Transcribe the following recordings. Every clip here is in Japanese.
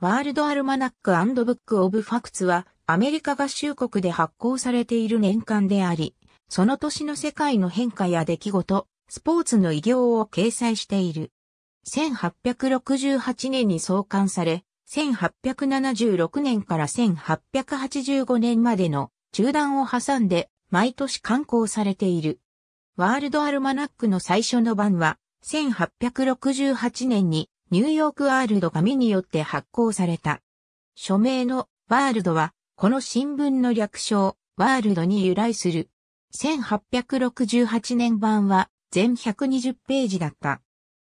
ワールドアルマナックブックオブファクツはアメリカ合衆国で発行されている年間であり、その年の世界の変化や出来事、スポーツの偉業を掲載している。1868年に創刊され、1876年から1885年までの中断を挟んで毎年刊行されている。ワールドアルマナックの最初の版は1868年にニューヨークワールド紙によって発行された。署名のワールドは、この新聞の略称、ワールドに由来する。1868年版は全120ページだった。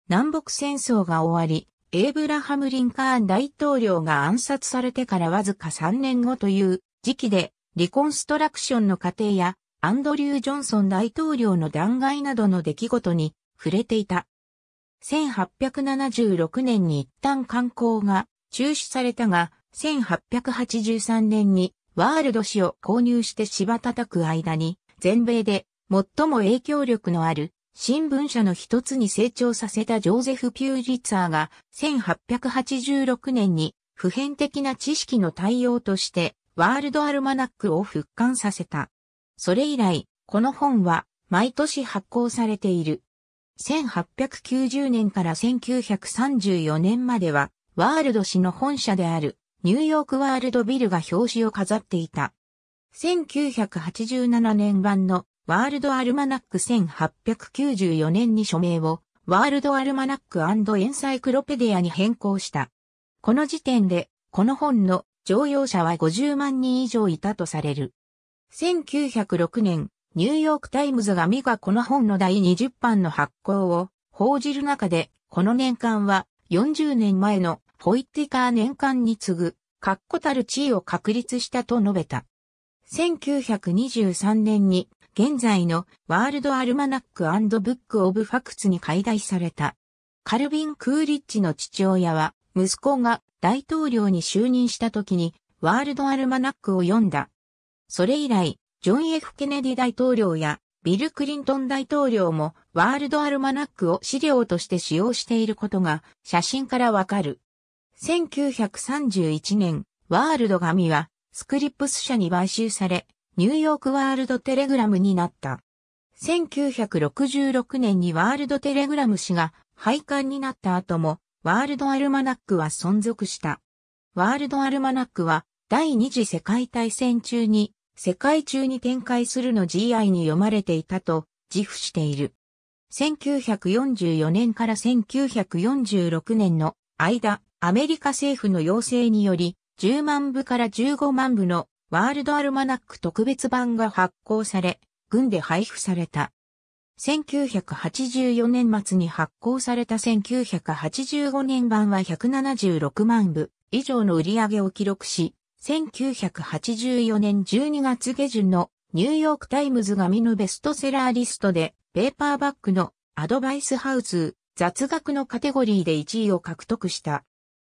南北戦争が終わり、エイブラハム・リンカーン大統領が暗殺されてからわずか3年後という時期で、リコンストラクションの過程や、アンドリュー・ジョンソン大統領の弾劾などの出来事に触れていた。1876年に一旦観光が中止されたが、1883年にワールド紙を購入して芝叩く間に、全米で最も影響力のある新聞社の一つに成長させたジョーゼフ・ピューリッツァーが1886年に普遍的な知識の対応としてワールドアルマナックを復刊させた。それ以来、この本は毎年発行されている。1890年から1934年までは、ワールド氏の本社であるニューヨークワールドビルが表紙を飾っていた。1987年版のワールドアルマナック1894年に署名をワールドアルマナックエンサイクロペディアに変更した。この時点で、この本の乗用者は50万人以上いたとされる。1906年、ニューヨークタイムズがミがこの本の第20版の発行を報じる中で、この年間は40年前のホイッティカー年間に次ぐ、確固たる地位を確立したと述べた。1923年に現在のワールドアルマナックブックオブファクツに解体された。カルビン・クーリッジの父親は息子が大統領に就任した時にワールドアルマナックを読んだ。それ以来、ジョン・ F・ ケネディ大統領やビル・クリントン大統領もワールドアルマナックを資料として使用していることが写真からわかる。1931年、ワールド紙はスクリップス社に買収され、ニューヨークワールドテレグラムになった。1966年にワールドテレグラム氏が廃刊になった後も、ワールドアルマナックは存続した。ワールドアルマナックは第二次世界大戦中に世界中に展開するの GI に読まれていたと自負している。1944年から1946年の間、アメリカ政府の要請により、10万部から15万部のワールドアルマナック特別版が発行され、軍で配布された。1984年末に発行された1985年版は176万部以上の売り上げを記録し、1984年12月下旬のニューヨークタイムズが見ぬベストセラーリストで、ペーパーバックのアドバイスハウス雑学のカテゴリーで1位を獲得した。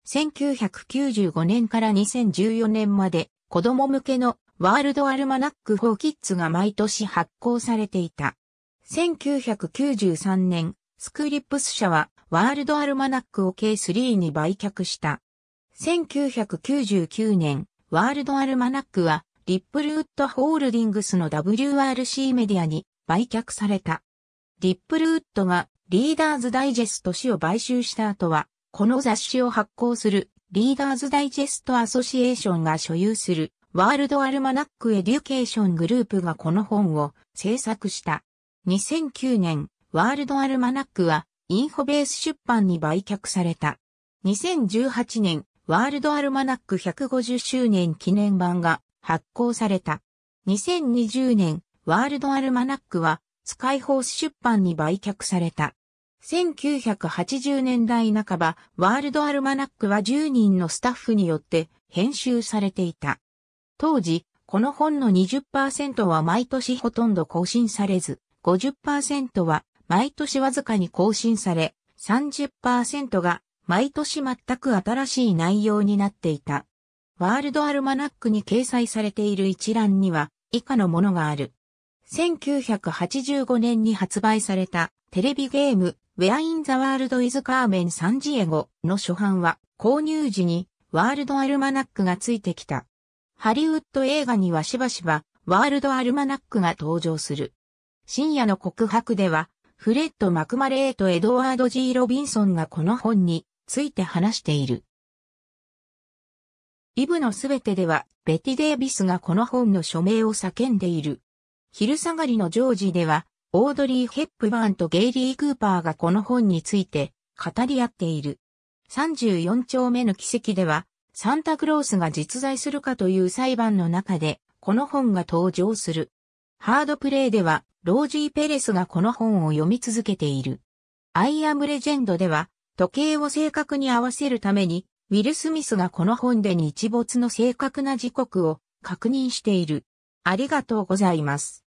1995年から2014年まで子供向けのワールドアルマナック4キッズが毎年発行されていた。1993年、スクリップス社はワールドアルマナックを K3 に売却した。1999年、ワールドアルマナックは、リップルウッドホールディングスの WRC メディアに売却された。リップルウッドがリーダーズダイジェスト誌を買収した後は、この雑誌を発行するリーダーズダイジェストアソシエーションが所有するワールドアルマナックエデュケーショングループがこの本を制作した。2009年、ワールドアルマナックはインフォベース出版に売却された。2018年、ワールドアルマナック150周年記念版が発行された。2020年、ワールドアルマナックは、スカイホース出版に売却された。1980年代半ば、ワールドアルマナックは10人のスタッフによって編集されていた。当時、この本の20%は毎年ほとんど更新されず、50%は毎年わずかに更新され、30%が毎年全く新しい内容になっていた。ワールドアルマナックに掲載されている一覧には以下のものがある。1985年に発売されたテレビゲーム Where in the World is Carmen San Diego の初版は購入時にワールドアルマナックがついてきた。ハリウッド映画にはしばしばワールドアルマナックが登場する。深夜の告白ではフレッド・マクマレーとエドワード・ジー・ロビンソンがこの本について話している。イブのすべてでは、ベティ・デイビスがこの本の署名を叫んでいる。昼下がりのジョージでは、オードリー・ヘップバーンとゲイリー・クーパーがこの本について語り合っている。34丁目の奇跡では、サンタクロースが実在するかという裁判の中で、この本が登場する。ハードプレイでは、ロージー・ペレスがこの本を読み続けている。アイアム・レジェンドでは、時計を正確に合わせるために、ウィル・スミスがこの本で日没の正確な時刻を確認している。ありがとうございます。